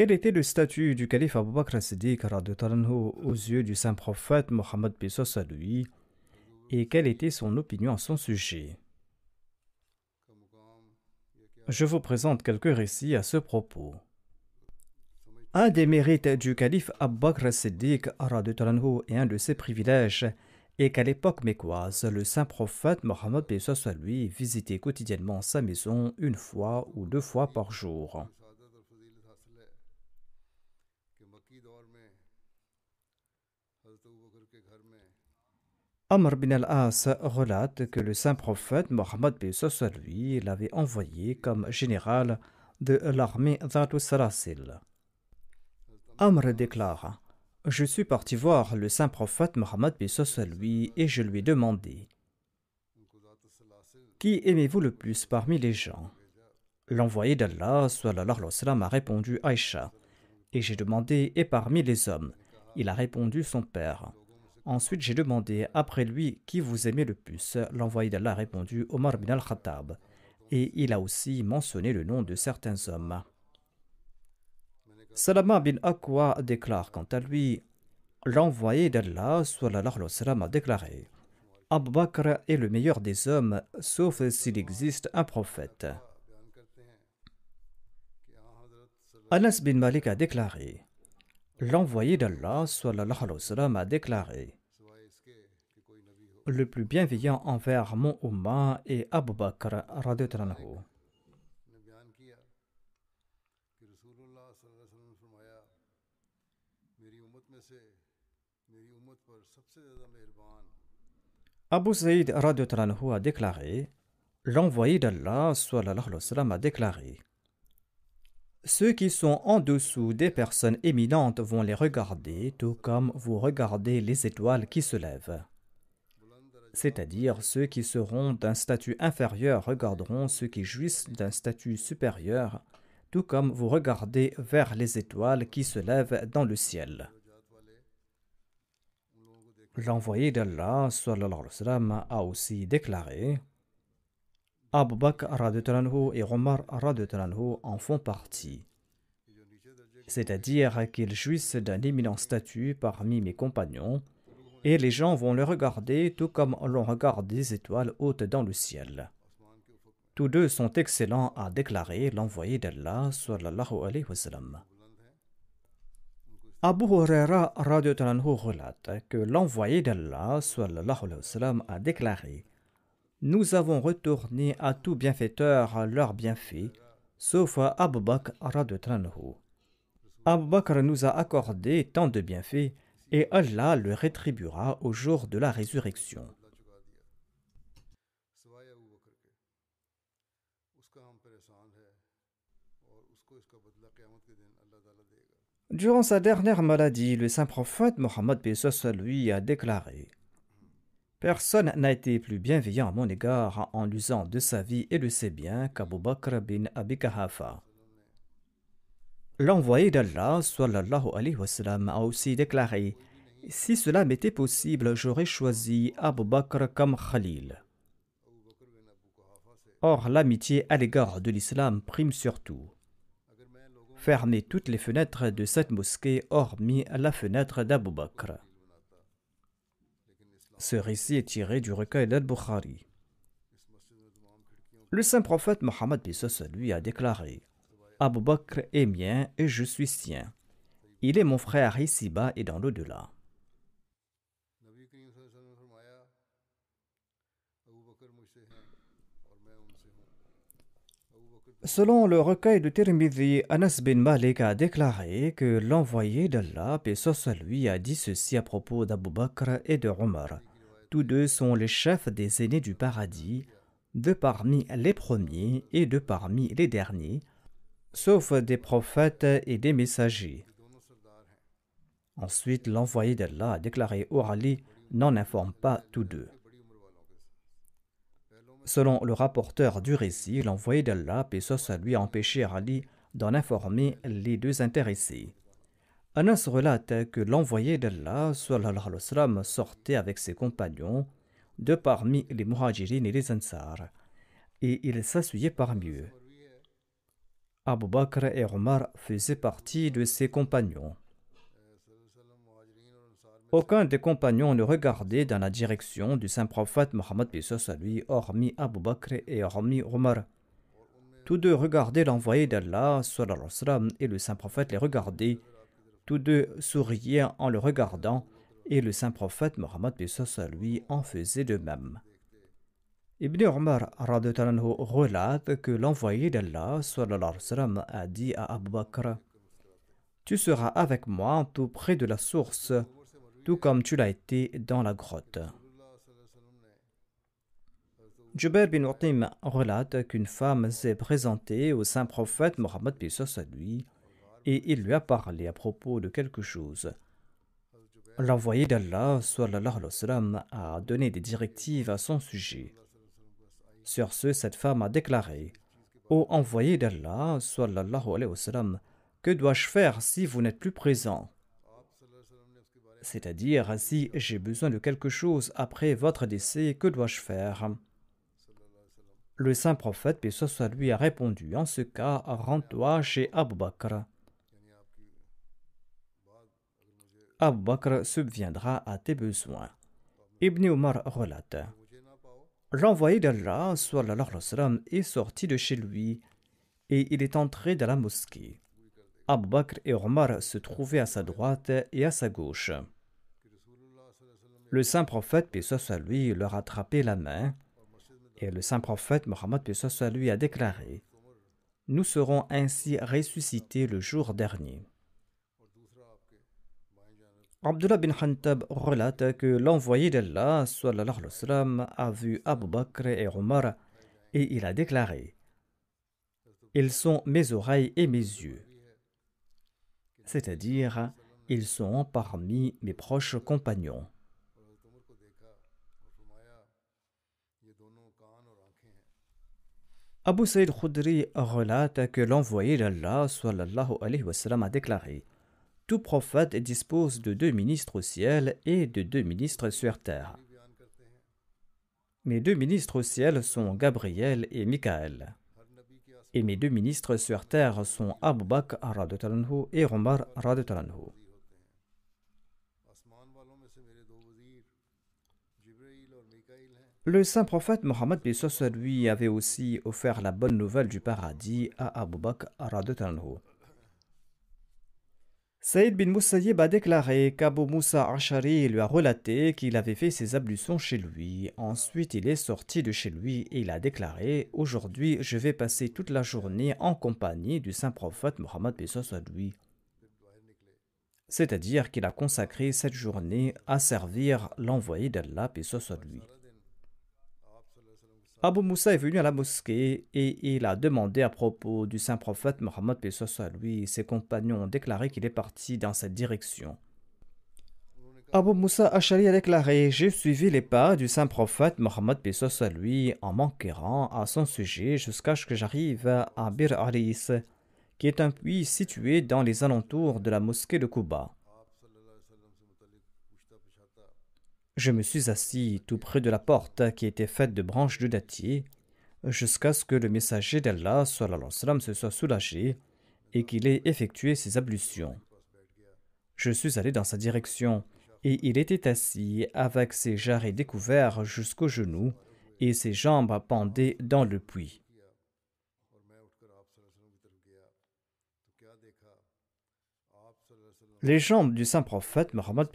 Quel était le statut du calife Abu Bakr de siddiq aux yeux du saint prophète Mohammed Bissos et quelle était son opinion à son sujet Je vous présente quelques récits à ce propos. Un des mérites du calife Abu Bakr de siddiq et un de ses privilèges est qu'à l'époque mécoise, le saint prophète Mohammed Bissos visitait quotidiennement sa maison une fois ou deux fois par jour. Amr bin al-As relate que le saint prophète Mohammed lui l'avait envoyé comme général de l'armée Zatul Sarasil. Amr déclare « Je suis parti voir le saint prophète Mohammed lui et je lui ai demandé Qui aimez-vous le plus parmi les gens L'envoyé d'Allah a répondu Aïcha. Et j'ai demandé Et parmi les hommes Il a répondu son père. Ensuite, j'ai demandé après lui qui vous aimait le plus. L'envoyé d'Allah a répondu Omar bin al-Khattab. Et il a aussi mentionné le nom de certains hommes. Salama bin Akwa déclare quant à lui L'envoyé d'Allah a déclaré Abu Bakr est le meilleur des hommes, sauf s'il existe un prophète. Anas bin Malik a déclaré L'envoyé d'Allah a déclaré le plus bienveillant envers mon Oumma et Abu Bakr. Abu Saïd a déclaré L'envoyé d'Allah a déclaré Ceux qui sont en dessous des personnes éminentes vont les regarder, tout comme vous regardez les étoiles qui se lèvent c'est-à-dire ceux qui seront d'un statut inférieur regarderont ceux qui jouissent d'un statut supérieur, tout comme vous regardez vers les étoiles qui se lèvent dans le ciel. L'envoyé d'Allah a aussi déclaré Abu Bakr et Omar en font partie, c'est-à-dire qu'ils jouissent d'un éminent statut parmi mes compagnons et les gens vont le regarder tout comme l'on regarde des étoiles hautes dans le ciel. Tous deux sont excellents à déclarer l'envoyé d'Allah sallallahu alayhi wa sallam. Abu Huraira relate que l'envoyé d'Allah a déclaré Nous avons retourné à tout bienfaiteur leur bienfait, sauf à Abu Bakr Abu Bakr nous a accordé tant de bienfaits et Allah le rétribuera au jour de la résurrection. Durant sa dernière maladie, le saint prophète Mohammed lui a déclaré Personne n'a été plus bienveillant à mon égard en l'usant de sa vie et de ses biens qu'Abu Bakr bin Abi Kahafa. L'envoyé d'Allah, sallallahu alayhi wa sallam, a aussi déclaré Si cela m'était possible, j'aurais choisi Abu Bakr comme Khalil. Or, l'amitié à l'égard de l'islam prime surtout. Fermez toutes les fenêtres de cette mosquée, hormis la fenêtre d'Abu Bakr. Ce récit est tiré du recueil d'Al-Bukhari. Le saint prophète Mohammed lui a déclaré Abou Bakr est mien et je suis sien. Il est mon frère ici-bas et dans l'au-delà. Selon le recueil de Tirmidhi, Anas bin Malik a déclaré que l'envoyé d'Allah, paix soit lui, a dit ceci à propos d'Abu Bakr et de Omar. Tous deux sont les chefs des aînés du paradis, de parmi les premiers et de parmi les derniers, sauf des prophètes et des messagers. Ensuite, l'envoyé d'Allah a déclaré au Rali, n'en informe pas tous deux. Selon le rapporteur du récit, l'envoyé d'Allah, Pessos, à lui, empêcher empêché Ali d'en informer les deux intéressés. Anas relate que l'envoyé d'Allah sortait avec ses compagnons de parmi les Muhajirin et les ansars, et il s'assuyait parmi eux. Abu Bakr et Omar faisaient partie de ses compagnons. Aucun des compagnons ne regardait dans la direction du saint prophète Mohammed à lui, hormis Abu Bakr et hormis Omar. Tous deux regardaient l'envoyé d'Allah et le saint prophète les regardait. Tous deux souriaient en le regardant et le saint prophète Mohammed lui en faisait de même. Ibn Omar relate que l'envoyé d'Allah a dit à Abu Bakr Tu seras avec moi tout près de la source, tout comme tu l'as été dans la grotte. Jubair bin Utim relate qu'une femme s'est présentée au saint prophète Mohammed à lui et il lui a parlé à propos de quelque chose. L'envoyé d'Allah a donné des directives à son sujet. Sur ce, cette femme a déclaré Ô envoyé d'Allah, sallallahu alayhi wa que dois-je faire si vous n'êtes plus présent C'est-à-dire, si j'ai besoin de quelque chose après votre décès, que dois-je faire Le saint prophète, paix lui, a répondu En ce cas, rends-toi chez Abu Bakr. Abu Bakr subviendra à tes besoins. Ibn Omar relate L'envoyé d'Allah est sorti de chez lui et il est entré dans la mosquée. Abu Bakr et Omar se trouvaient à sa droite et à sa gauche. Le saint prophète, paix soit lui, leur a attrapé la main et le saint prophète Mohammed, lui, a déclaré Nous serons ainsi ressuscités le jour dernier. Abdullah bin Hantab relate que l'envoyé d'Allah a vu Abu Bakr et Omar et il a déclaré Ils sont mes oreilles et mes yeux, c'est-à-dire ils sont parmi mes proches compagnons. Abu Sayyid Khudri relate que l'envoyé d'Allah a déclaré tout prophète dispose de deux ministres au ciel et de deux ministres sur terre. Mes deux ministres au ciel sont Gabriel et Michael. Et mes deux ministres sur terre sont Abu Bakr et Omar Le saint prophète Mohammed lui avait aussi offert la bonne nouvelle du paradis à Abu Bakr Saïd bin Musa a déclaré qu'Abu Musa Ashari lui a relaté qu'il avait fait ses ablutions chez lui. Ensuite, il est sorti de chez lui et il a déclaré Aujourd'hui, je vais passer toute la journée en compagnie du saint prophète Mohammed C'est-à-dire qu'il a consacré cette journée à servir l'envoyé d'Allah lui. Abu Moussa est venu à la mosquée et il a demandé à propos du saint prophète Mohammed soit lui. Ses compagnons ont déclaré qu'il est parti dans cette direction. Abou Moussa Achali a déclaré J'ai suivi les pas du saint prophète Mohammed soit lui en m'enquérant à son sujet jusqu'à ce que j'arrive à Bir Aris, qui est un puits situé dans les alentours de la mosquée de Kuba. Je me suis assis tout près de la porte qui était faite de branches de dattier, jusqu'à ce que le messager d'Allah se soit soulagé et qu'il ait effectué ses ablutions. Je suis allé dans sa direction, et il était assis avec ses jarrets découverts jusqu'aux genoux et ses jambes pendées dans le puits. Les jambes du saint prophète Mohammed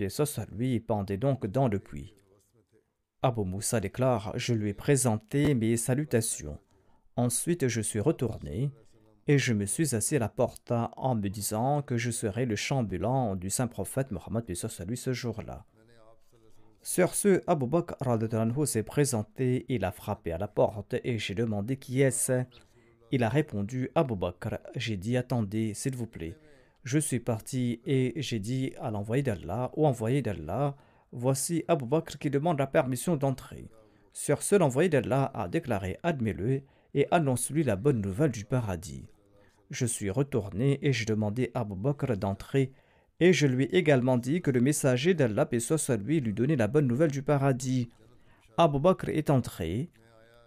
lui pendaient donc dans le puits. Abu Moussa déclare Je lui ai présenté mes salutations. Ensuite, je suis retourné et je me suis assis à la porte en me disant que je serai le chambulan du saint prophète Mohammed lui ce jour-là. Sur ce, Abu Bakr s'est présenté, il a frappé à la porte et j'ai demandé qui est-ce. Il a répondu Abu Bakr, j'ai dit attendez, s'il vous plaît je suis parti et j'ai dit à l'envoyé d'Allah, ou envoyé d'Allah, voici Abu Bakr qui demande la permission d'entrer. Sur ce, l'envoyé d'Allah a déclaré Admets-le et annonce-lui la bonne nouvelle du paradis. Je suis retourné et j'ai demandé à Abu Bakr d'entrer, et je lui ai également dit que le messager d'Allah, paix lui, lui donnait la bonne nouvelle du paradis. Abu Bakr est entré,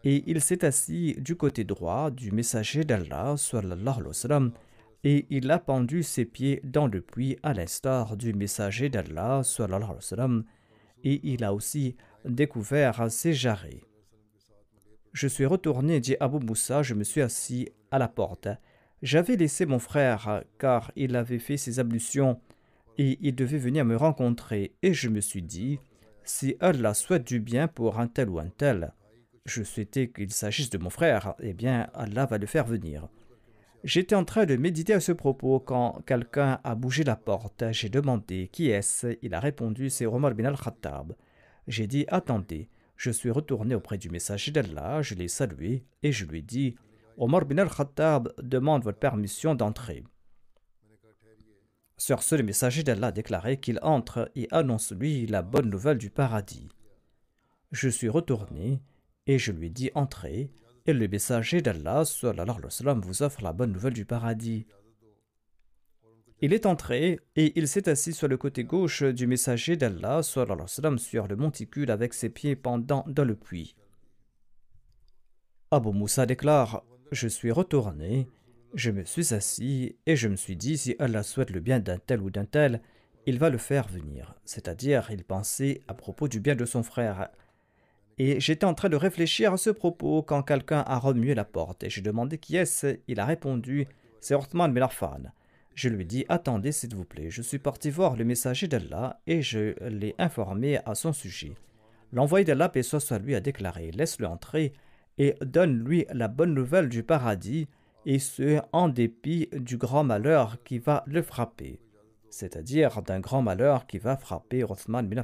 et il s'est assis du côté droit du messager d'Allah, sallallahu alayhi et il a pendu ses pieds dans le puits à l'instar du messager d'Allah et il a aussi découvert ses jarrets. Je suis retourné, dit Abu Moussa, je me suis assis à la porte. J'avais laissé mon frère car il avait fait ses ablutions et il devait venir me rencontrer et je me suis dit, si Allah souhaite du bien pour un tel ou un tel, je souhaitais qu'il s'agisse de mon frère, eh bien Allah va le faire venir. J'étais en train de méditer à ce propos quand quelqu'un a bougé la porte. J'ai demandé qui est-ce. Il a répondu c'est Omar bin al-Khattab. J'ai dit attendez. Je suis retourné auprès du messager d'Allah, je l'ai salué et je lui ai dit Omar bin al-Khattab demande votre permission d'entrer. Sur ce, le messager d'Allah a déclaré qu'il entre et annonce lui la bonne nouvelle du paradis. Je suis retourné et je lui ai dit Entrez. Et le messager d'Allah vous offre la bonne nouvelle du paradis. Il est entré et il s'est assis sur le côté gauche du messager d'Allah sur le monticule avec ses pieds pendant dans le puits. Abu Moussa déclare Je suis retourné, je me suis assis et je me suis dit si Allah souhaite le bien d'un tel ou d'un tel, il va le faire venir. C'est-à-dire, il pensait à propos du bien de son frère et j'étais en train de réfléchir à ce propos quand quelqu'un a remué la porte et j'ai demandé qui est-ce. Il a répondu C'est Othman Melarfan. Je lui dit, Attendez, s'il vous plaît. Je suis parti voir le messager d'Allah et je l'ai informé à son sujet. L'envoyé d'Allah, paix soit lui, a déclaré Laisse-le entrer et donne-lui la bonne nouvelle du paradis, et ce en dépit du grand malheur qui va le frapper, c'est-à-dire d'un grand malheur qui va frapper Othman bin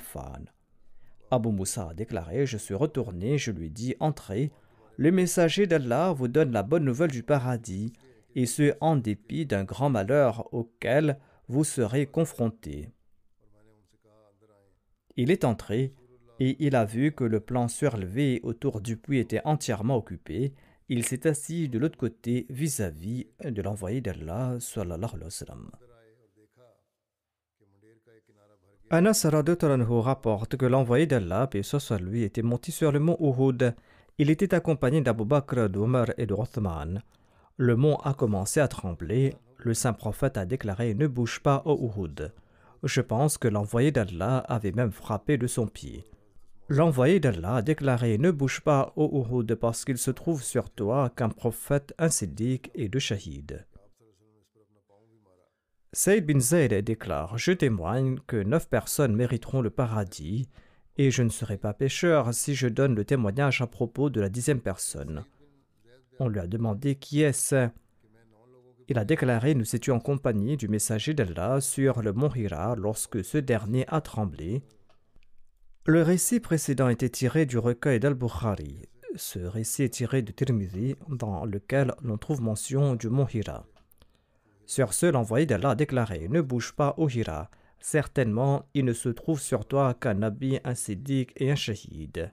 Abu Moussa a déclaré Je suis retourné, je lui ai dit Entrez, le messager d'Allah vous donne la bonne nouvelle du paradis, et ce en dépit d'un grand malheur auquel vous serez confronté. Il est entré et il a vu que le plan surlevé autour du puits était entièrement occupé. Il s'est assis de l'autre côté vis-à-vis de l'envoyé d'Allah. Anas Radutranhu rapporte que l'envoyé d'Allah, et ce lui, était monté sur le mont Uhud. Il était accompagné d'Abu Bakr, d'Umar et de Le mont a commencé à trembler. Le saint prophète a déclaré Ne bouge pas au Uhud. Je pense que l'envoyé d'Allah avait même frappé de son pied. L'envoyé d'Allah a déclaré Ne bouge pas au Uhud parce qu'il se trouve sur toi qu'un prophète, insidique et de Shahid. » Saïd bin Zayd déclare Je témoigne que neuf personnes mériteront le paradis, et je ne serai pas pécheur si je donne le témoignage à propos de la dixième personne. On lui a demandé qui est-ce. Il a déclaré Nous étions en compagnie du messager d'Allah sur le mont Hira lorsque ce dernier a tremblé. Le récit précédent était tiré du recueil d'Al-Bukhari. Ce récit est tiré de Tirmidhi, dans lequel l'on trouve mention du mont Hira. Sur ce, l'envoyé d'Allah a déclaré Ne bouge pas, au Hira. Certainement, il ne se trouve sur toi qu'un nabi, un sédique et un shahid.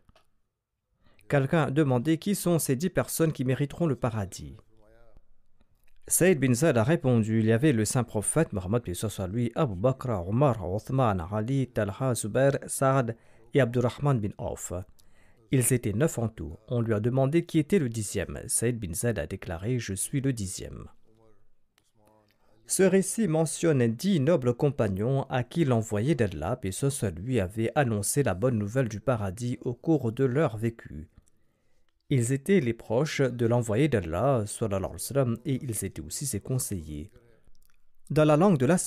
Quelqu'un a demandé qui sont ces dix personnes qui mériteront le paradis. Saïd bin Zaid a répondu Il y avait le saint prophète Mohammed soit lui, Abu Bakr, Omar, Othman, Ali, Talha, Zubair, Saad et Abdurrahman bin Auf. Ils étaient neuf en tout. On lui a demandé qui était le dixième. Saïd bin Zaid a déclaré Je suis le dixième. Ce récit mentionne dix nobles compagnons à qui l'envoyé d'Allah, puisque ce celui, avait annoncé la bonne nouvelle du paradis au cours de leur vécu. Ils étaient les proches de l'envoyé d'Allah, et ils étaient aussi ses conseillers. Dans la langue de la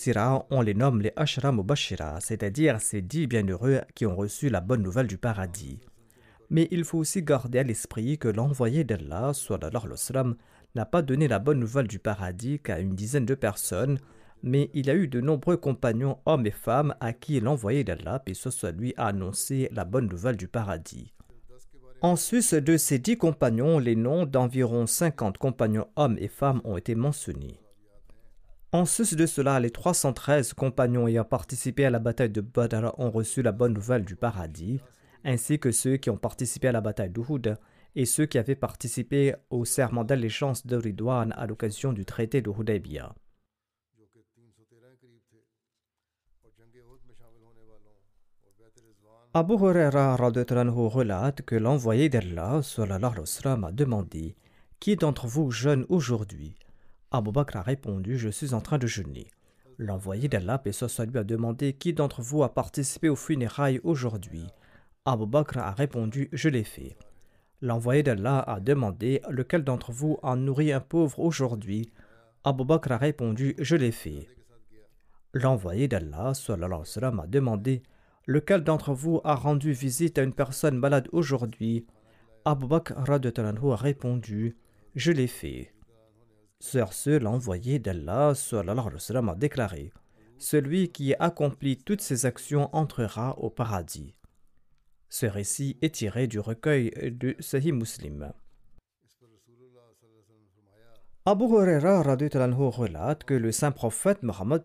on les nomme les Ashra Mubashira, c'est-à-dire ces dix bienheureux qui ont reçu la bonne nouvelle du paradis. Mais il faut aussi garder à l'esprit que l'envoyé d'Allah, n'a pas donné la bonne nouvelle du paradis qu'à une dizaine de personnes, mais il a eu de nombreux compagnons hommes et femmes à qui l'envoyé d'Allah, et ce soit lui, a annoncé la bonne nouvelle du paradis. En sus de ces dix compagnons, les noms d'environ 50 compagnons hommes et femmes ont été mentionnés. En sus de cela, les 313 compagnons ayant participé à la bataille de Badr ont reçu la bonne nouvelle du paradis, ainsi que ceux qui ont participé à la bataille d'Uhud et ceux qui avaient participé au serment d'allégeance de à l'occasion du traité de Hudaybiyah. Abu Huraira relate que l'envoyé d'Allah a demandé Qui d'entre vous jeûne aujourd'hui Abu Bakr a répondu Je suis en train de jeûner. L'envoyé d'Allah lui a demandé Qui d'entre vous a participé aux funérailles aujourd'hui Abu Bakr a répondu Je l'ai fait. L'envoyé d'Allah a demandé Lequel d'entre vous a nourri un pauvre aujourd'hui Abou Bakr a répondu Je l'ai fait. L'envoyé d'Allah a demandé Lequel d'entre vous a rendu visite à une personne malade aujourd'hui Abou Bakr a répondu Je l'ai fait. Sur ce, l'envoyé d'Allah a déclaré Celui qui accomplit toutes ses actions entrera au paradis. Ce récit est tiré du recueil du Sahih Muslim. Abu Huraira relate que le saint prophète Mohammed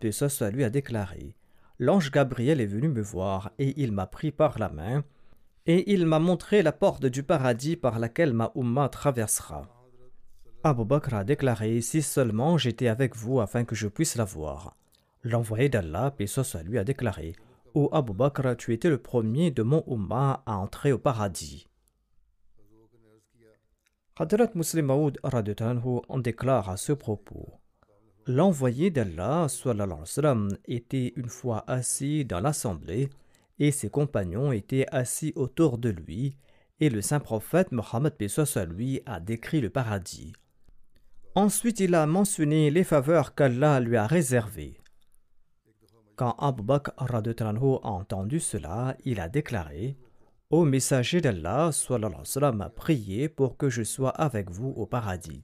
lui a déclaré L'ange Gabriel est venu me voir et il m'a pris par la main et il m'a montré la porte du paradis par laquelle ma traversera. Abu Bakr a déclaré Si seulement j'étais avec vous afin que je puisse la voir. L'envoyé d'Allah, paix lui, a déclaré Ô Abu Bakr, tu étais le premier de mon Ummah à entrer au paradis. Hadrat Muslim Maoud en déclare à ce propos L'envoyé d'Allah était une fois assis dans l'assemblée et ses compagnons étaient assis autour de lui et le saint prophète Mohammed lui a décrit le paradis. Ensuite, il a mentionné les faveurs qu'Allah lui a réservées. Quand Abu Bakr a entendu cela, il a déclaré Ô messager d'Allah, prié pour que je sois avec vous au paradis.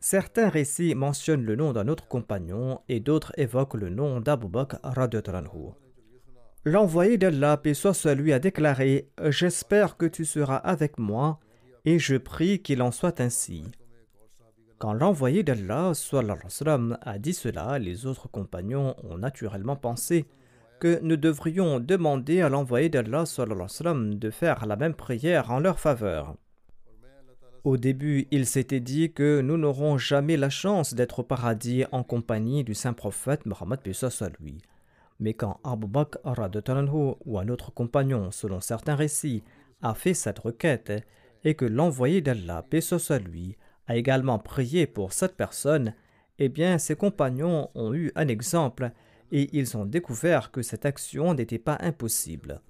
Certains récits mentionnent le nom d'un autre compagnon et d'autres évoquent le nom d'Abu Bakr. L'envoyé d'Allah, paix soit celui, lui, a déclaré J'espère que tu seras avec moi et je prie qu'il en soit ainsi. Quand l'envoyé d'Allah a dit cela, les autres compagnons ont naturellement pensé que nous devrions demander à l'envoyé d'Allah de faire la même prière en leur faveur. Au début, il s'était dit que nous n'aurons jamais la chance d'être au paradis en compagnie du saint prophète Mohammed lui. Mais quand Abu Bakr ou un autre compagnon, selon certains récits, a fait cette requête et que l'envoyé d'Allah, Pesos à lui, a également prié pour cette personne, eh bien ses compagnons ont eu un exemple et ils ont découvert que cette action n'était pas impossible.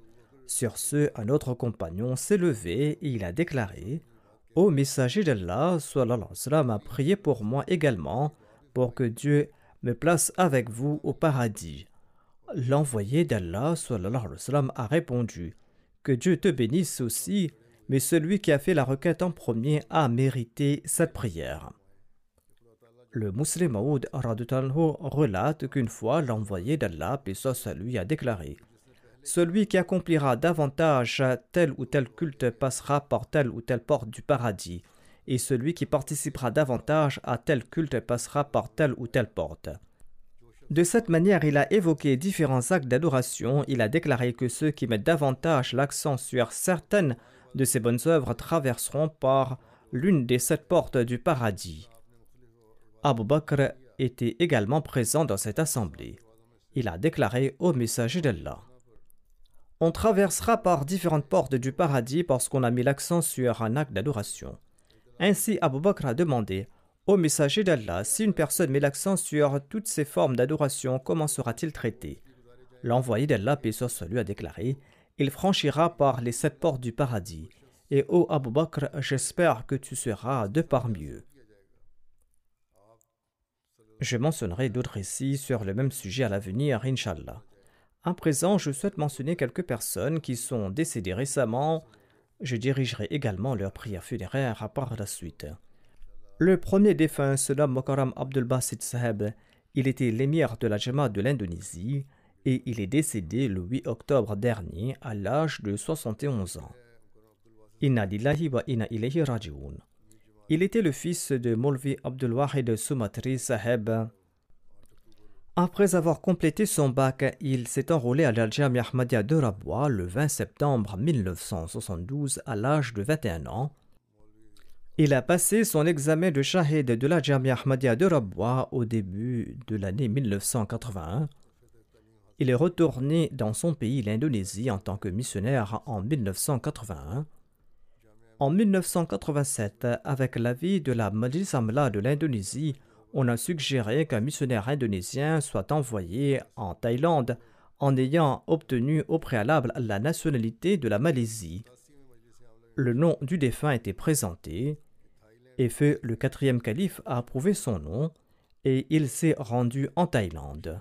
Sur ce, un autre compagnon s'est levé et il a déclaré Ô messager d'Allah, sallallahu a prié pour moi également pour que Dieu me place avec vous au paradis. L'envoyé d'Allah, sallallahu a répondu Que Dieu te bénisse aussi mais celui qui a fait la requête en premier a mérité cette prière. Le musulman Maoud relate qu'une fois l'envoyé d'Allah, Pesos lui, a déclaré Celui qui accomplira davantage tel ou tel culte passera par telle ou telle porte du paradis, et celui qui participera davantage à tel culte passera par telle ou telle porte. De cette manière, il a évoqué différents actes d'adoration. Il a déclaré que ceux qui mettent davantage l'accent sur certaines de ces bonnes œuvres traverseront par l'une des sept portes du paradis. Abu Bakr était également présent dans cette assemblée. Il a déclaré au messager d'Allah On traversera par différentes portes du paradis parce qu'on a mis l'accent sur un acte d'adoration. Ainsi, Abu Bakr a demandé Au messager d'Allah, si une personne met l'accent sur toutes ces formes d'adoration, comment sera-t-il traité L'envoyé d'Allah, paix lui, a déclaré il franchira par les sept portes du paradis. Et ô Abu Bakr, j'espère que tu seras de parmi eux. Je mentionnerai d'autres récits sur le même sujet à l'avenir, Inch'Allah. À présent, je souhaite mentionner quelques personnes qui sont décédées récemment. Je dirigerai également leur prière funéraire à part la suite. Le premier défunt se nomme Mokaram Abdul Basit Saheb. Il était l'émir de la Jama de l'Indonésie et il est décédé le 8 octobre dernier à l'âge de 71 ans. Il était le fils de Molvi et Wahid Sumatri Saheb. Après avoir complété son bac, il s'est enrôlé à l'Algérie Ahmadiyya de Rabwa le 20 septembre 1972 à l'âge de 21 ans. Il a passé son examen de Shahid de la Ahmadiyya de Rabwa au début de l'année 1981. Il est retourné dans son pays, l'Indonésie, en tant que missionnaire en 1981. En 1987, avec l'avis de la Majlis Amla de l'Indonésie, on a suggéré qu'un missionnaire indonésien soit envoyé en Thaïlande en ayant obtenu au préalable la nationalité de la Malaisie. Le nom du défunt était présenté. et fait le quatrième calife a approuvé son nom et il s'est rendu en Thaïlande.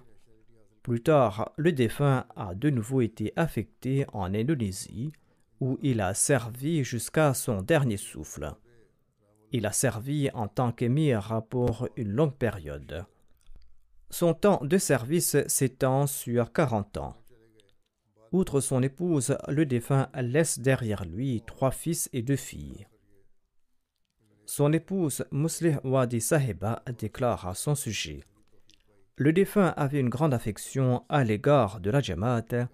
Plus tard, le défunt a de nouveau été affecté en Indonésie, où il a servi jusqu'à son dernier souffle. Il a servi en tant qu'émir pour une longue période. Son temps de service s'étend sur 40 ans. Outre son épouse, le défunt laisse derrière lui trois fils et deux filles. Son épouse, Muslih Wadi Saheba, déclare à son sujet le défunt avait une grande affection à l'égard de la Jamaat.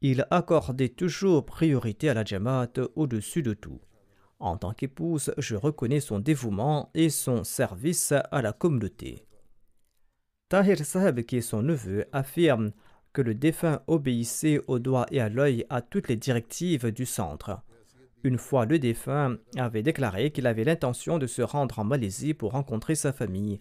Il accordait toujours priorité à la Jamaat au-dessus de tout. En tant qu'épouse, je reconnais son dévouement et son service à la communauté. Tahir Saheb, qui est son neveu, affirme que le défunt obéissait au doigt et à l'œil à toutes les directives du centre. Une fois, le défunt avait déclaré qu'il avait l'intention de se rendre en Malaisie pour rencontrer sa famille.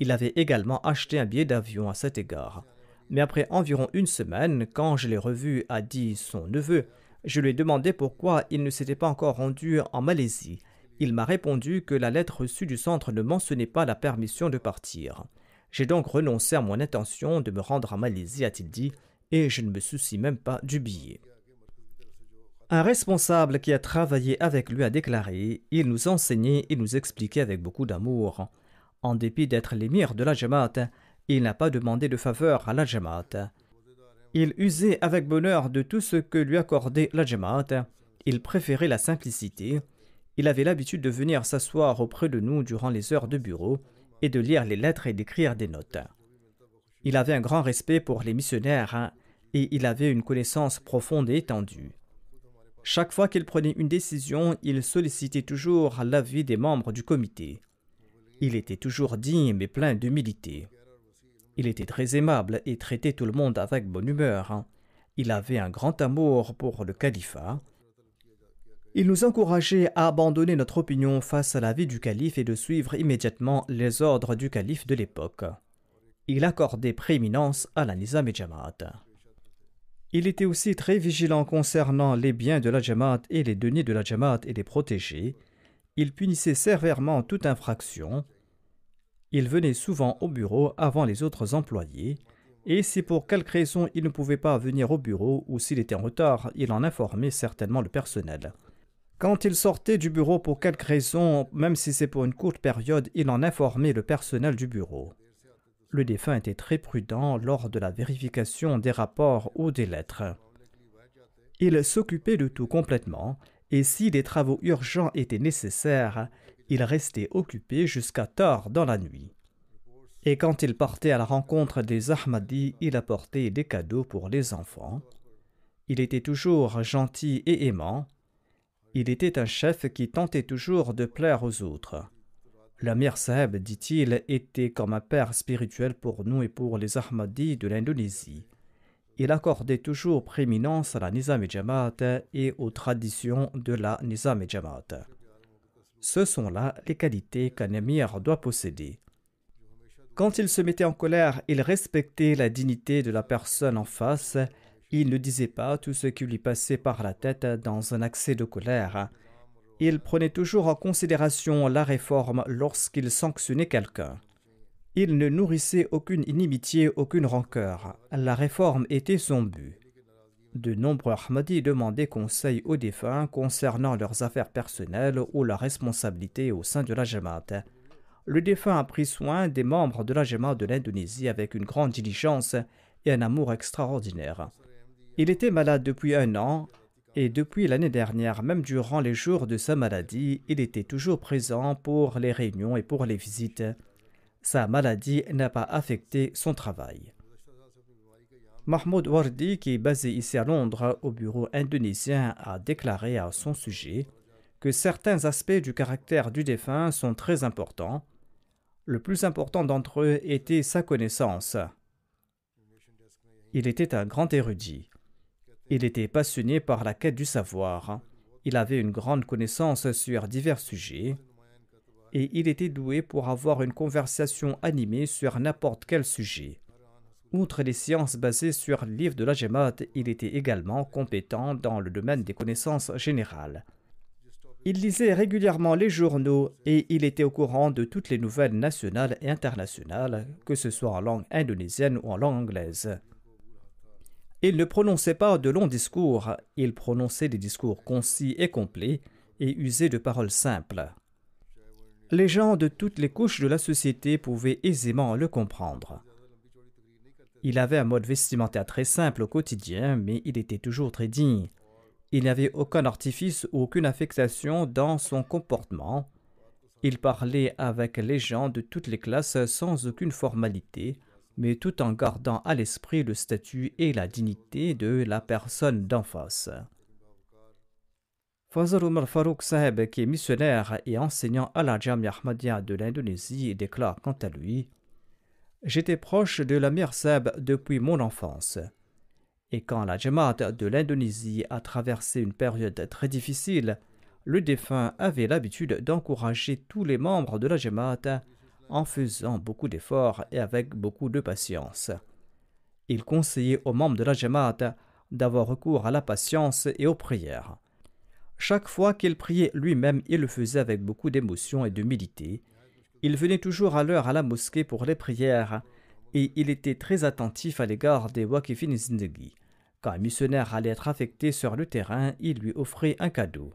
Il avait également acheté un billet d'avion à cet égard. Mais après environ une semaine, quand je l'ai revu, a dit son neveu, je lui ai demandé pourquoi il ne s'était pas encore rendu en Malaisie. Il m'a répondu que la lettre reçue du centre ne mentionnait pas la permission de partir. J'ai donc renoncé à mon intention de me rendre en Malaisie, a-t-il dit, et je ne me soucie même pas du billet. Un responsable qui a travaillé avec lui a déclaré Il nous enseignait et nous expliquait avec beaucoup d'amour. En dépit d'être l'émir de la Jamaat, il n'a pas demandé de faveur à la Jamaat. Il usait avec bonheur de tout ce que lui accordait la Jamaat. Il préférait la simplicité. Il avait l'habitude de venir s'asseoir auprès de nous durant les heures de bureau et de lire les lettres et d'écrire des notes. Il avait un grand respect pour les missionnaires hein, et il avait une connaissance profonde et étendue. Chaque fois qu'il prenait une décision, il sollicitait toujours l'avis des membres du comité. Il était toujours digne mais plein d'humilité. Il était très aimable et traitait tout le monde avec bonne humeur. Hein. Il avait un grand amour pour le califat. Il nous encourageait à abandonner notre opinion face à l'avis du calife et de suivre immédiatement les ordres du calife de l'époque. Il accordait prééminence à la Nizam et Jamaat. Il était aussi très vigilant concernant les biens de la Jamaat et les deniers de la Jamaat et les protégés il punissait sévèrement toute infraction. Il venait souvent au bureau avant les autres employés, et si pour quelque raison il ne pouvait pas venir au bureau ou s'il était en retard, il en informait certainement le personnel. Quand il sortait du bureau pour quelque raison, même si c'est pour une courte période, il en informait le personnel du bureau. Le défunt était très prudent lors de la vérification des rapports ou des lettres. Il s'occupait de tout complètement et si des travaux urgents étaient nécessaires, il restait occupé jusqu'à tard dans la nuit. Et quand il partait à la rencontre des Ahmadis, il apportait des cadeaux pour les enfants. Il était toujours gentil et aimant. Il était un chef qui tentait toujours de plaire aux autres. La mère Saheb, dit-il, était comme un père spirituel pour nous et pour les Ahmadis de l'Indonésie il accordait toujours prééminence à la Nizam et et aux traditions de la Nizam et Ce sont là les qualités qu'un émir doit posséder. Quand il se mettait en colère, il respectait la dignité de la personne en face. Il ne disait pas tout ce qui lui passait par la tête dans un accès de colère. Il prenait toujours en considération la réforme lorsqu'il sanctionnait quelqu'un. Il ne nourrissait aucune inimitié, aucune rancœur. La réforme était son but. De nombreux Ahmadis demandaient conseil aux défunts concernant leurs affaires personnelles ou leurs responsabilités au sein de la Jamaat. Le défunt a pris soin des membres de la Jamaat de l'Indonésie avec une grande diligence et un amour extraordinaire. Il était malade depuis un an et depuis l'année dernière, même durant les jours de sa maladie, il était toujours présent pour les réunions et pour les visites. Sa maladie n'a pas affecté son travail. Mahmoud Wardi, qui est basé ici à Londres au bureau indonésien, a déclaré à son sujet que certains aspects du caractère du défunt sont très importants. Le plus important d'entre eux était sa connaissance. Il était un grand érudit. Il était passionné par la quête du savoir. Il avait une grande connaissance sur divers sujets et il était doué pour avoir une conversation animée sur n'importe quel sujet. Outre les sciences basées sur le livre de la Gémat, il était également compétent dans le domaine des connaissances générales. Il lisait régulièrement les journaux et il était au courant de toutes les nouvelles nationales et internationales, que ce soit en langue indonésienne ou en langue anglaise. Il ne prononçait pas de longs discours, il prononçait des discours concis et complets et usait de paroles simples les gens de toutes les couches de la société pouvaient aisément le comprendre. Il avait un mode vestimentaire très simple au quotidien, mais il était toujours très digne. Il n'avait aucun artifice ou aucune affectation dans son comportement. Il parlait avec les gens de toutes les classes sans aucune formalité, mais tout en gardant à l'esprit le statut et la dignité de la personne d'en face. Fazal Omar Farouk qui est missionnaire et enseignant à la Jamia Ahmadiyya de l'Indonésie, déclare quant à lui J'étais proche de la mère Saeb depuis mon enfance. Et quand la Jamaat de l'Indonésie a traversé une période très difficile, le défunt avait l'habitude d'encourager tous les membres de la Jamaat en faisant beaucoup d'efforts et avec beaucoup de patience. Il conseillait aux membres de la Jamaat d'avoir recours à la patience et aux prières. Chaque fois qu'il priait lui-même, il le faisait avec beaucoup d'émotion et d'humilité. Il venait toujours à l'heure à la mosquée pour les prières et il était très attentif à l'égard des Wakifin Zindagi. Quand un missionnaire allait être affecté sur le terrain, il lui offrait un cadeau.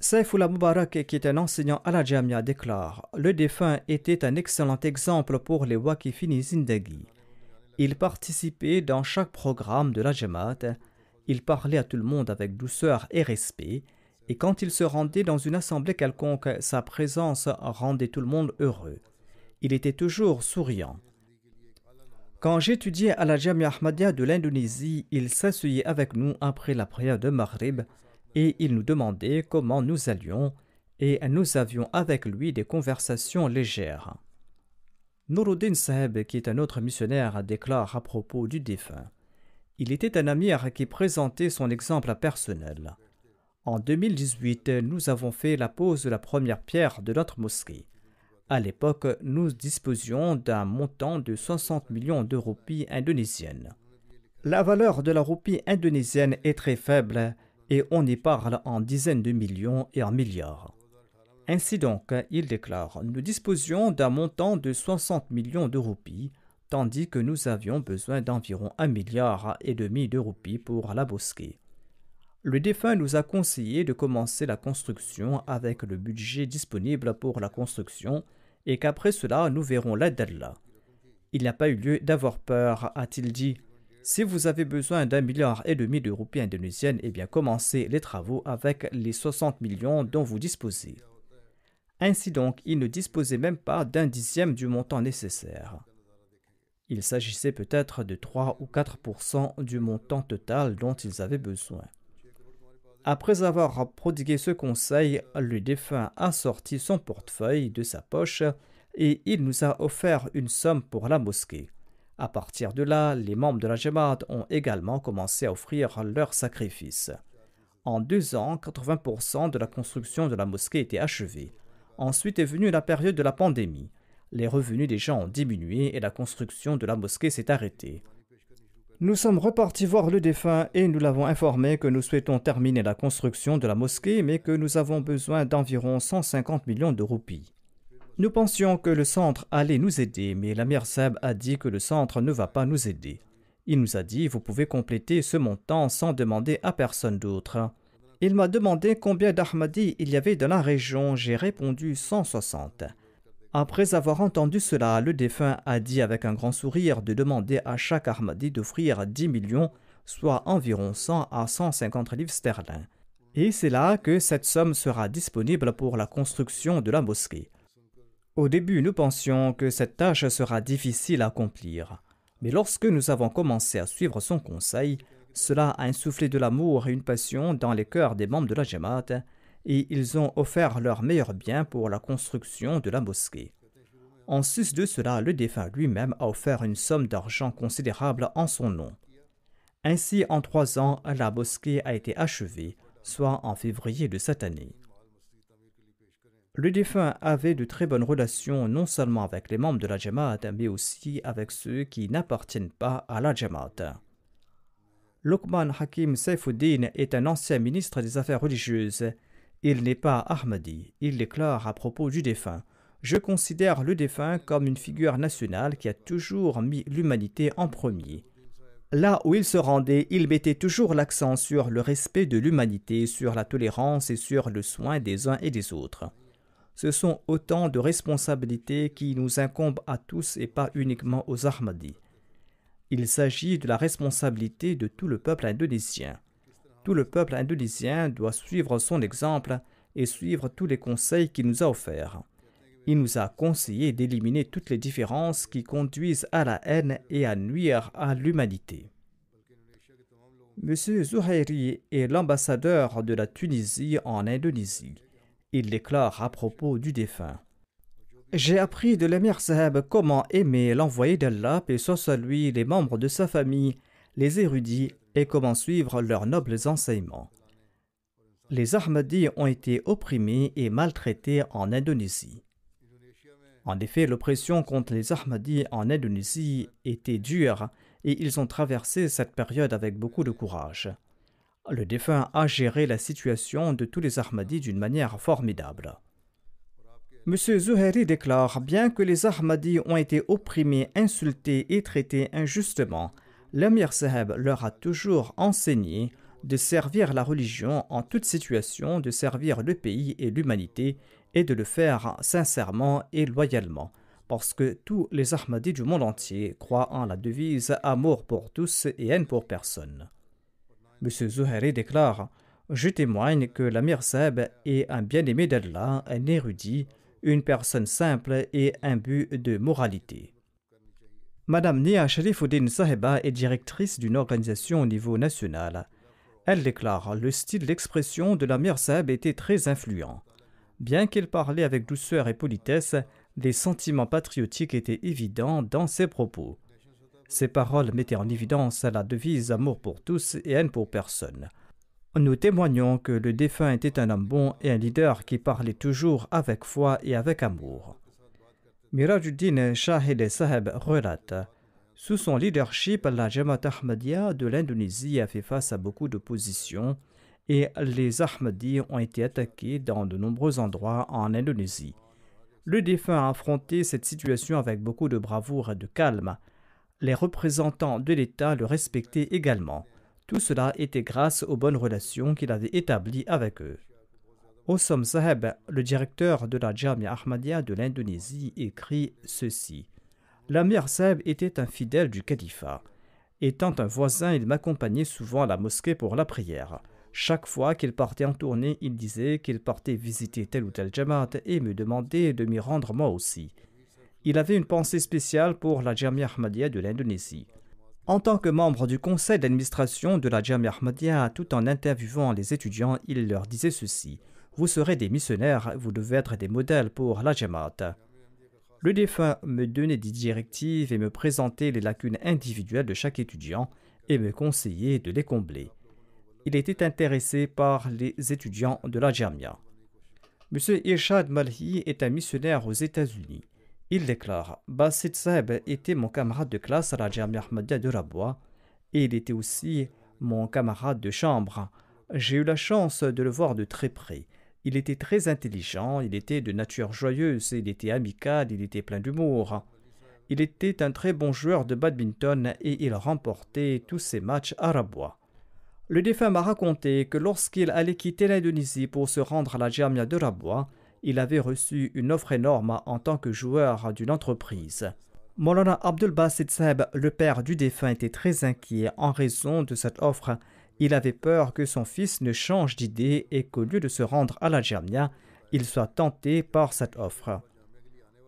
Saifullah Mubarak, qui est un enseignant à la Jamia, déclare Le défunt était un excellent exemple pour les Wakifini Zindagi. Il participait dans chaque programme de la Jamaat il parlait à tout le monde avec douceur et respect, et quand il se rendait dans une assemblée quelconque, sa présence rendait tout le monde heureux. Il était toujours souriant. Quand j'étudiais à la Jamia Ahmadiyya de l'Indonésie, il s'asseyait avec nous après la prière de Maghrib et il nous demandait comment nous allions et nous avions avec lui des conversations légères. Nuruddin Saheb, qui est un autre missionnaire, déclare à propos du défunt il était un ami à qui présentait son exemple personnel. En 2018, nous avons fait la pose de la première pierre de notre mosquée. À l'époque, nous disposions d'un montant de 60 millions de roupies indonésiennes. La valeur de la roupie indonésienne est très faible et on y parle en dizaines de millions et en milliards. Ainsi donc, il déclare, nous disposions d'un montant de 60 millions de roupies tandis que nous avions besoin d'environ un milliard et demi de roupies pour la bosquée. Le défunt nous a conseillé de commencer la construction avec le budget disponible pour la construction et qu'après cela nous verrons l'aide d'Allah. Il n'a pas eu lieu d'avoir peur, a-t-il dit. Si vous avez besoin d'un milliard et demi de roupies indonésiennes, eh bien commencez les travaux avec les 60 millions dont vous disposez. Ainsi donc, il ne disposait même pas d'un dixième du montant nécessaire. Il s'agissait peut-être de 3 ou 4 du montant total dont ils avaient besoin. Après avoir prodigué ce conseil, le défunt a sorti son portefeuille de sa poche et il nous a offert une somme pour la mosquée. À partir de là, les membres de la Jemad ont également commencé à offrir leurs sacrifices. En deux ans, 80% de la construction de la mosquée était achevée. Ensuite est venue la période de la pandémie les revenus des gens ont diminué et la construction de la mosquée s'est arrêtée. Nous sommes repartis voir le défunt et nous l'avons informé que nous souhaitons terminer la construction de la mosquée, mais que nous avons besoin d'environ 150 millions de roupies. Nous pensions que le centre allait nous aider, mais la mère Seb a dit que le centre ne va pas nous aider. Il nous a dit Vous pouvez compléter ce montant sans demander à personne d'autre. Il m'a demandé combien d'ahmadi il y avait dans la région. J'ai répondu 160. Après avoir entendu cela, le défunt a dit avec un grand sourire de demander à chaque Ahmadi d'offrir 10 millions, soit environ 100 à 150 livres sterling. Et c'est là que cette somme sera disponible pour la construction de la mosquée. Au début, nous pensions que cette tâche sera difficile à accomplir. Mais lorsque nous avons commencé à suivre son conseil, cela a insufflé de l'amour et une passion dans les cœurs des membres de la Jamaat et ils ont offert leurs meilleurs biens pour la construction de la mosquée. En sus de cela, le défunt lui-même a offert une somme d'argent considérable en son nom. Ainsi, en trois ans, la mosquée a été achevée, soit en février de cette année. Le défunt avait de très bonnes relations non seulement avec les membres de la Jamaat, mais aussi avec ceux qui n'appartiennent pas à la Jamaat. Lokman Hakim Saifuddin est un ancien ministre des Affaires religieuses il n'est pas Ahmadi. Il déclare à propos du défunt Je considère le défunt comme une figure nationale qui a toujours mis l'humanité en premier. Là où il se rendait, il mettait toujours l'accent sur le respect de l'humanité, sur la tolérance et sur le soin des uns et des autres. Ce sont autant de responsabilités qui nous incombent à tous et pas uniquement aux Ahmadis. Il s'agit de la responsabilité de tout le peuple indonésien. Tout le peuple indonésien doit suivre son exemple et suivre tous les conseils qu'il nous a offerts. Il nous a conseillé d'éliminer toutes les différences qui conduisent à la haine et à nuire à l'humanité. Monsieur Zouhairi est l'ambassadeur de la Tunisie en Indonésie. Il déclare à propos du défunt J'ai appris de l'émir Saheb comment aimer l'envoyé d'Allah, et soit lui, les membres de sa famille, les érudits, et comment suivre leurs nobles enseignements. Les Ahmadis ont été opprimés et maltraités en Indonésie. En effet, l'oppression contre les Ahmadis en Indonésie était dure et ils ont traversé cette période avec beaucoup de courage. Le défunt a géré la situation de tous les Ahmadis d'une manière formidable. M. Zuhairi déclare Bien que les Ahmadis ont été opprimés, insultés et traités injustement, l'Amir Saheb leur a toujours enseigné de servir la religion en toute situation, de servir le pays et l'humanité, et de le faire sincèrement et loyalement, parce que tous les Ahmadis du monde entier croient en la devise amour pour tous et haine pour personne. M. Zuhari déclare Je témoigne que l'Amir Saheb est un bien-aimé d'Allah, un érudit, une personne simple et imbue de moralité. Madame Nia Sharifuddin Saheba est directrice d'une organisation au niveau national. Elle déclare Le style d'expression de la mère Saheb était très influent. Bien qu'elle parlait avec douceur et politesse, des sentiments patriotiques étaient évidents dans ses propos. Ses paroles mettaient en évidence la devise amour pour tous et haine pour personne. Nous témoignons que le défunt était un homme bon et un leader qui parlait toujours avec foi et avec amour. Mirajuddin Shahid Saheb relate Sous son leadership, la Jamaat Ahmadiyya de l'Indonésie a fait face à beaucoup d'opposition et les Ahmadis ont été attaqués dans de nombreux endroits en Indonésie. Le défunt a affronté cette situation avec beaucoup de bravoure et de calme. Les représentants de l'État le respectaient également. Tout cela était grâce aux bonnes relations qu'il avait établies avec eux. Osom Zaheb, le directeur de la Jamia Ahmadiyya de l'Indonésie écrit ceci. La mère était un fidèle du califat. Étant un voisin, il m'accompagnait souvent à la mosquée pour la prière. Chaque fois qu'il partait en tournée, il disait qu'il partait visiter tel ou tel Jamaat et me demandait de m'y rendre moi aussi. Il avait une pensée spéciale pour la Jamia Ahmadiyya de l'Indonésie. En tant que membre du conseil d'administration de la Jamia Ahmadiyya, tout en interviewant les étudiants, il leur disait ceci. Vous serez des missionnaires, vous devez être des modèles pour la Jamaat. Le défunt me donnait des directives et me présentait les lacunes individuelles de chaque étudiant et me conseillait de les combler. Il était intéressé par les étudiants de la Jamia. M. Irshad Malhi est un missionnaire aux États-Unis. Il déclare Basit Saeb était mon camarade de classe à la Jamia Ahmadiyya de Rabois et il était aussi mon camarade de chambre. J'ai eu la chance de le voir de très près. Il était très intelligent, il était de nature joyeuse, il était amical, il était plein d'humour. Il était un très bon joueur de badminton et il remportait tous ses matchs à Rabat. Le défunt m'a raconté que lorsqu'il allait quitter l'Indonésie pour se rendre à la Germia de Rabat, il avait reçu une offre énorme en tant que joueur d'une entreprise. Molana Abdul Basit Seb, le père du défunt, était très inquiet en raison de cette offre il avait peur que son fils ne change d'idée et qu'au lieu de se rendre à l'Algernia, il soit tenté par cette offre.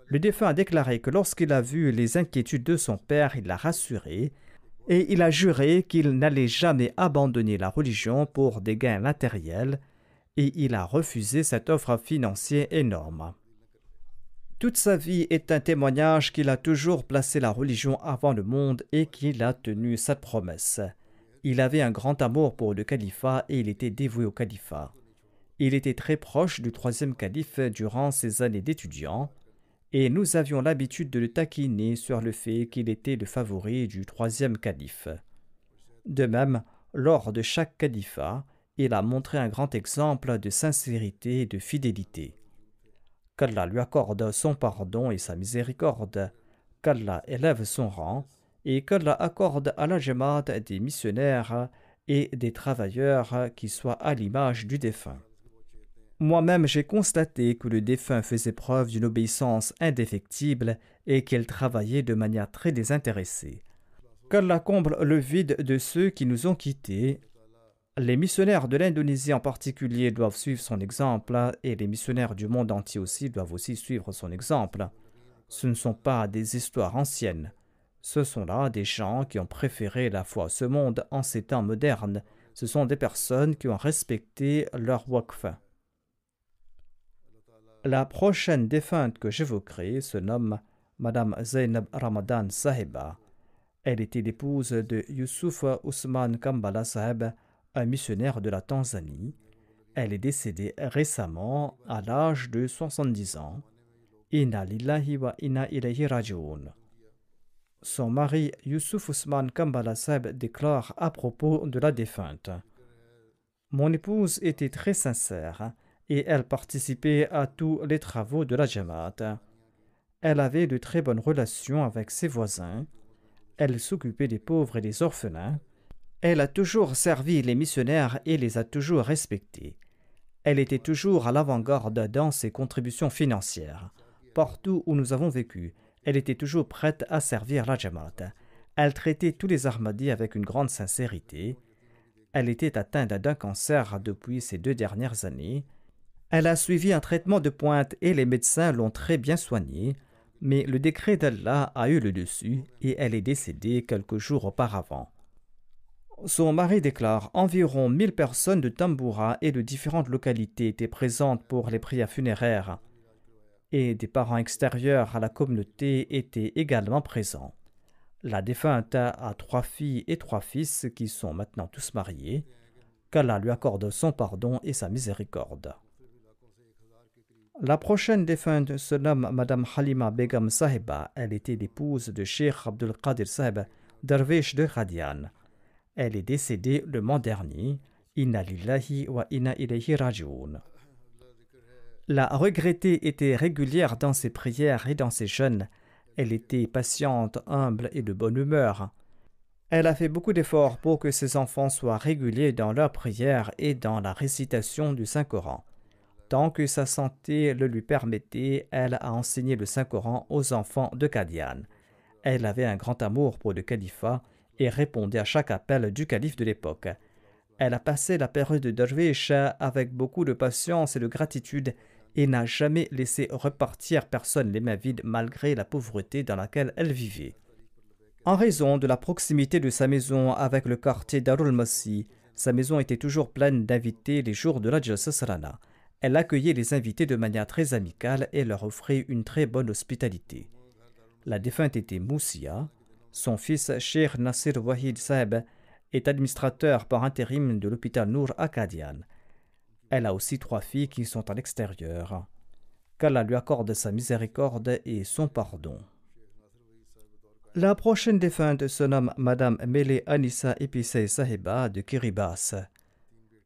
Le défunt a déclaré que lorsqu'il a vu les inquiétudes de son père, il l'a rassuré et il a juré qu'il n'allait jamais abandonner la religion pour des gains matériels et il a refusé cette offre financière énorme. Toute sa vie est un témoignage qu'il a toujours placé la religion avant le monde et qu'il a tenu cette promesse il avait un grand amour pour le califat et il était dévoué au califat. Il était très proche du troisième calife durant ses années d'étudiant, et nous avions l'habitude de le taquiner sur le fait qu'il était le favori du troisième calife. De même, lors de chaque califat, il a montré un grand exemple de sincérité et de fidélité. Qu'Allah lui accorde son pardon et sa miséricorde, qu'Allah élève son rang, et qu'elle accorde à la Jamaat des missionnaires et des travailleurs qui soient à l'image du défunt. Moi-même, j'ai constaté que le défunt faisait preuve d'une obéissance indéfectible et qu'elle travaillait de manière très désintéressée. Cela comble le vide de ceux qui nous ont quittés. Les missionnaires de l'Indonésie en particulier doivent suivre son exemple et les missionnaires du monde entier aussi doivent aussi suivre son exemple. Ce ne sont pas des histoires anciennes. Ce sont là des gens qui ont préféré la foi à ce monde en ces temps modernes. Ce sont des personnes qui ont respecté leur waqf. La prochaine défunte que j'évoquerai se nomme Madame Zainab Ramadan Saheba. Elle était l'épouse de Yusuf Ousmane Kambala Saheb, un missionnaire de la Tanzanie. Elle est décédée récemment à l'âge de 70 ans. Inna lillahi wa inna ilayhi rajoun. Son mari Youssouf Ousmane Kambala déclare à propos de la défunte Mon épouse était très sincère et elle participait à tous les travaux de la Jamaat. Elle avait de très bonnes relations avec ses voisins. Elle s'occupait des pauvres et des orphelins. Elle a toujours servi les missionnaires et les a toujours respectés. Elle était toujours à l'avant-garde dans ses contributions financières, partout où nous avons vécu, elle était toujours prête à servir la Jamaat. Elle traitait tous les armadis avec une grande sincérité. Elle était atteinte d'un cancer depuis ces deux dernières années. Elle a suivi un traitement de pointe et les médecins l'ont très bien soignée, mais le décret d'Allah a eu le dessus et elle est décédée quelques jours auparavant. Son mari déclare environ 1000 personnes de Tamboura et de différentes localités étaient présentes pour les prières funéraires et des parents extérieurs à la communauté étaient également présents. La défunte a trois filles et trois fils qui sont maintenant tous mariés. Qu'Allah lui accorde son pardon et sa miséricorde. La prochaine défunte se nomme Madame Halima Begam Saheba. Elle était l'épouse de Sheikh Abdul Qadir Sahib derviche de Khadian. Elle est décédée le mois dernier. Inna lillahi wa inna ilayhi la regrettée était régulière dans ses prières et dans ses jeûnes. Elle était patiente, humble et de bonne humeur. Elle a fait beaucoup d'efforts pour que ses enfants soient réguliers dans leurs prières et dans la récitation du Saint-Coran. Tant que sa santé le lui permettait, elle a enseigné le Saint-Coran aux enfants de Kadian. Elle avait un grand amour pour le califat et répondait à chaque appel du calife de l'époque. Elle a passé la période de avec beaucoup de patience et de gratitude et n'a jamais laissé repartir personne les mains vides malgré la pauvreté dans laquelle elle vivait. En raison de la proximité de sa maison avec le quartier d'Arul Massi, sa maison était toujours pleine d'invités les jours de la Elle accueillait les invités de manière très amicale et leur offrait une très bonne hospitalité. La défunte était Moussia. Son fils, Sheikh Nasir Wahid Saeb, est administrateur par intérim de l'hôpital Nour Akkadian. Elle a aussi trois filles qui sont à l'extérieur. Qu'Allah lui accorde sa miséricorde et son pardon. La prochaine défunte se nomme Madame Mele Anissa Epissei Sahiba de Kiribas.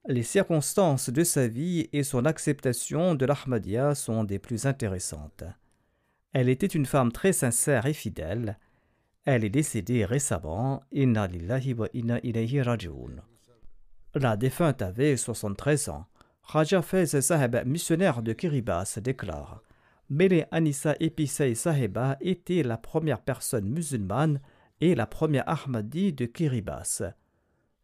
Les circonstances de sa vie et son acceptation de l'Ahmadiyya sont des plus intéressantes. Elle était une femme très sincère et fidèle. Elle est décédée récemment. Inna wa La défunte avait 73 ans. Raja Faiz missionnaire de Kiribati, déclare Mele Anissa Episei Saheba était la première personne musulmane et la première Ahmadi de Kiribati.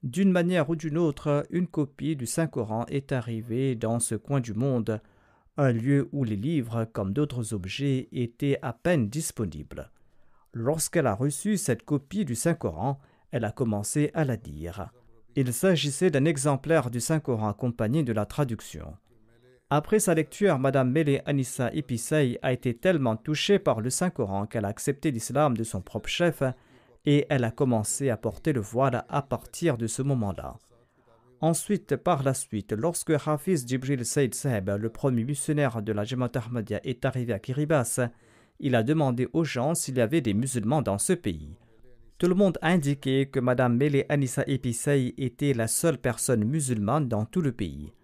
D'une manière ou d'une autre, une copie du Saint-Coran est arrivée dans ce coin du monde, un lieu où les livres, comme d'autres objets, étaient à peine disponibles. Lorsqu'elle a reçu cette copie du Saint-Coran, elle a commencé à la dire. Il s'agissait d'un exemplaire du Saint-Coran accompagné de la traduction. Après sa lecture, Madame Mele Anissa Ipisei a été tellement touchée par le Saint-Coran qu'elle a accepté l'islam de son propre chef et elle a commencé à porter le voile à partir de ce moment-là. Ensuite, par la suite, lorsque Hafiz Djibril Said Seb, le premier missionnaire de la Jamaat Ahmadiyya, est arrivé à Kiribati, il a demandé aux gens s'il y avait des musulmans dans ce pays. Tout le monde a que Mme Mélé Anissa Episaï était la seule personne musulmane dans tout le pays.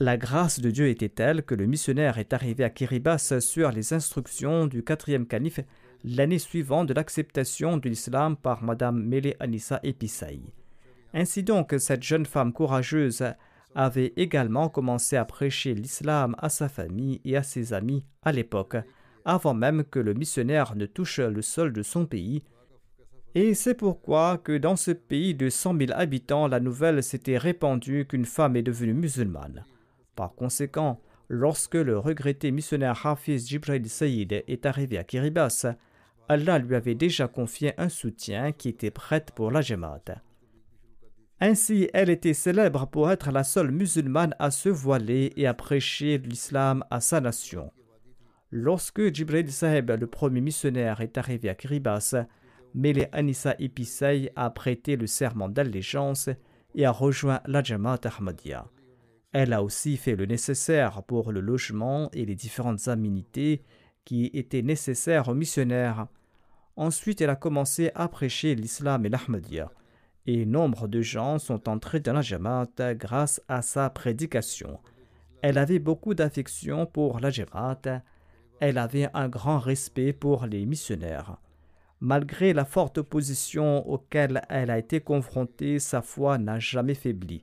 La grâce de Dieu était telle que le missionnaire est arrivé à Kiribati sur les instructions du quatrième calife l'année suivante de l'acceptation de l'islam par Mme Mele Anissa Episaï. Ainsi donc, cette jeune femme courageuse avait également commencé à prêcher l'islam à sa famille et à ses amis à l'époque, avant même que le missionnaire ne touche le sol de son pays et c'est pourquoi que dans ce pays de 100 000 habitants, la nouvelle s'était répandue qu'une femme est devenue musulmane. Par conséquent, lorsque le regretté missionnaire Hafiz Jibril Saïd est arrivé à Kiribati, Allah lui avait déjà confié un soutien qui était prêt pour la Jemad. Ainsi, elle était célèbre pour être la seule musulmane à se voiler et à prêcher l'islam à sa nation. Lorsque Jibril Saheb, le premier missionnaire, est arrivé à Kiribati, Mele Anissa Epissei a prêté le serment d'allégeance et a rejoint la Jamaat Ahmadiyya. Elle a aussi fait le nécessaire pour le logement et les différentes aménités qui étaient nécessaires aux missionnaires. Ensuite, elle a commencé à prêcher l'islam et l'Ahmadiyya, et nombre de gens sont entrés dans la Jamaat grâce à sa prédication. Elle avait beaucoup d'affection pour la Jamaat. Elle avait un grand respect pour les missionnaires. Malgré la forte opposition auquel elle a été confrontée, sa foi n'a jamais faibli.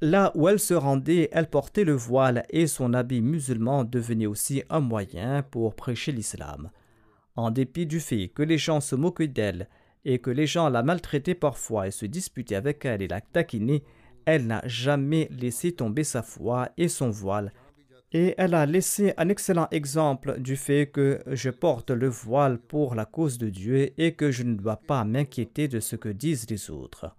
Là où elle se rendait, elle portait le voile et son habit musulman devenait aussi un moyen pour prêcher l'islam. En dépit du fait que les gens se moquaient d'elle et que les gens la maltraitaient parfois et se disputaient avec elle et la taquinaient, elle n'a jamais laissé tomber sa foi et son voile et elle a laissé un excellent exemple du fait que je porte le voile pour la cause de Dieu et que je ne dois pas m'inquiéter de ce que disent les autres.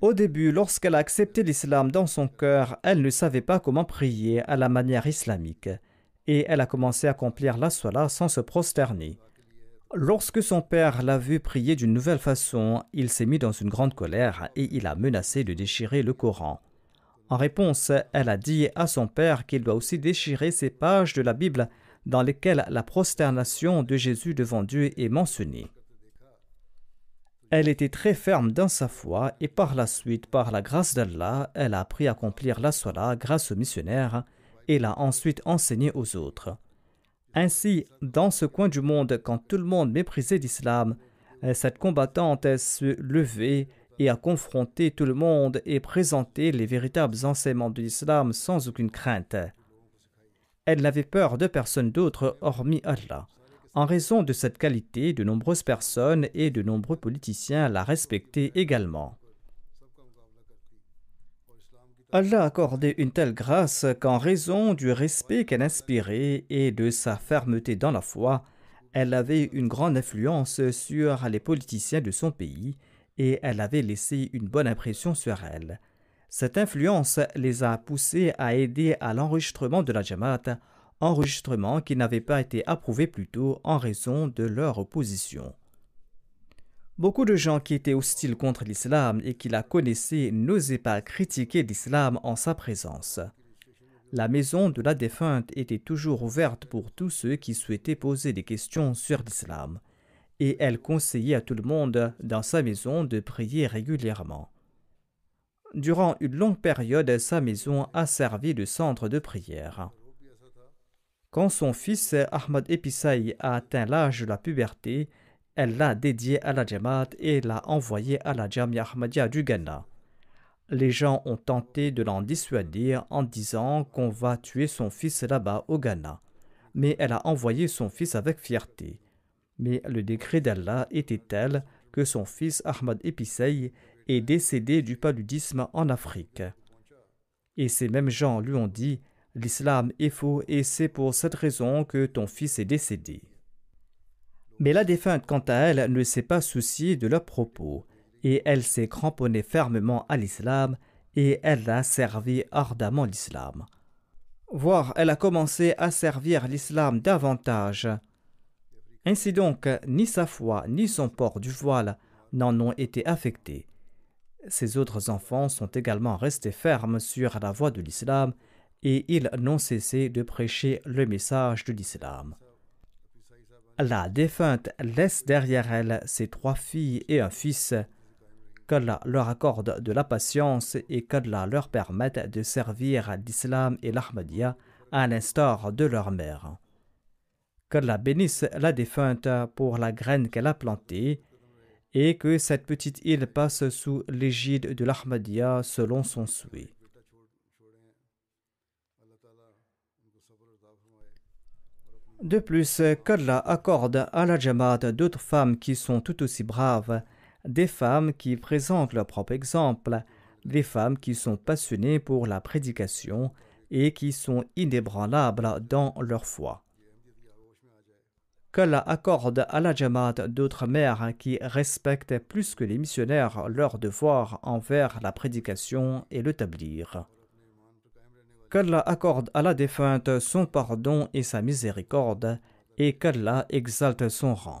Au début, lorsqu'elle a accepté l'islam dans son cœur, elle ne savait pas comment prier à la manière islamique et elle a commencé à accomplir la salat sans se prosterner. Lorsque son père l'a vu prier d'une nouvelle façon, il s'est mis dans une grande colère et il a menacé de déchirer le Coran. En réponse, elle a dit à son père qu'il doit aussi déchirer ces pages de la Bible dans lesquelles la prosternation de Jésus devant Dieu est mentionnée. Elle était très ferme dans sa foi et par la suite, par la grâce d'Allah, elle a appris à accomplir la solat grâce aux missionnaires et l'a ensuite enseignée aux autres. Ainsi, dans ce coin du monde, quand tout le monde méprisait l'islam, cette combattante se levée et à confronter tout le monde et présenter les véritables enseignements de l'islam sans aucune crainte. Elle n'avait peur de personne d'autre hormis Allah. En raison de cette qualité, de nombreuses personnes et de nombreux politiciens la respectaient également. Allah accordait une telle grâce qu'en raison du respect qu'elle inspirait et de sa fermeté dans la foi, elle avait une grande influence sur les politiciens de son pays et elle avait laissé une bonne impression sur elle. Cette influence les a poussés à aider à l'enregistrement de la Jamaat, enregistrement qui n'avait pas été approuvé plus tôt en raison de leur opposition. Beaucoup de gens qui étaient hostiles contre l'islam et qui la connaissaient n'osaient pas critiquer l'islam en sa présence. La maison de la défunte était toujours ouverte pour tous ceux qui souhaitaient poser des questions sur l'islam et elle conseillait à tout le monde dans sa maison de prier régulièrement. Durant une longue période, sa maison a servi de centre de prière. Quand son fils Ahmad Episaï a atteint l'âge de la puberté, elle l'a dédié à la Jamaat et l'a envoyé à la Jamia Ahmadiyya du Ghana. Les gens ont tenté de l'en dissuader en disant qu'on va tuer son fils là-bas au Ghana. Mais elle a envoyé son fils avec fierté mais le décret d'Allah était tel que son fils Ahmad Episei est décédé du paludisme en Afrique. Et ces mêmes gens lui ont dit L'islam est faux et c'est pour cette raison que ton fils est décédé. Mais la défunte, quant à elle, ne s'est pas souciée de leurs propos, et elle s'est cramponnée fermement à l'islam, et elle a servi ardemment l'islam. Voir, elle a commencé à servir l'islam davantage, ainsi donc, ni sa foi ni son port du voile n'en ont été affectés. Ses autres enfants sont également restés fermes sur la voie de l'islam et ils n'ont cessé de prêcher le message de l'islam. La défunte laisse derrière elle ses trois filles et un fils. Qu'Allah leur accorde de la patience et qu'Allah leur permette de servir l'islam et l'Ahmadiyya à l'instar de leur mère qu'Allah bénisse la défunte pour la graine qu'elle a plantée, et que cette petite île passe sous l'égide de l'Ahmadiyya selon son souhait. De plus, qu'Allah accorde à la Jamaat d'autres femmes qui sont tout aussi braves, des femmes qui présentent leur propre exemple, des femmes qui sont passionnées pour la prédication et qui sont inébranlables dans leur foi qu'Allah accorde à la Jamaat d'autres mères qui respectent plus que les missionnaires leur devoir envers la prédication et le tablir. Qu'Allah accorde à la défunte son pardon et sa miséricorde, et qu'Allah exalte son rang.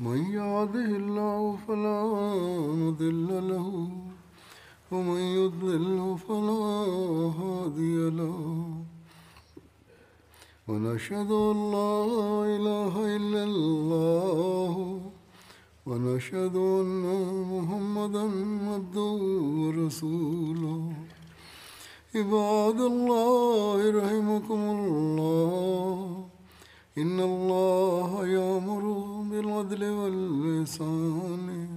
من يهده الله فلا مضل له ومن يضل فلا هادي له ونشهد ان لا اله الا الله ونشهد ان محمدا عبده ورسوله عباد الله رحمكم الله إن الله يأمر بالعدل واللسان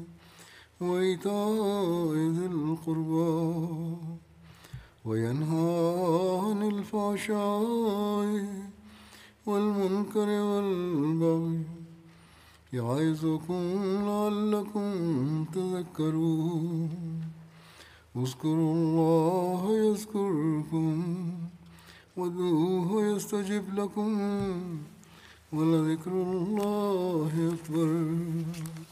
وإيتاء ذي القربى وينهى عن الفحشاء والمنكر والبغي يعظكم لعلكم تذكرون اذكروا الله يذكركم وادعوه يستجب لكم ولذكر الله أكبر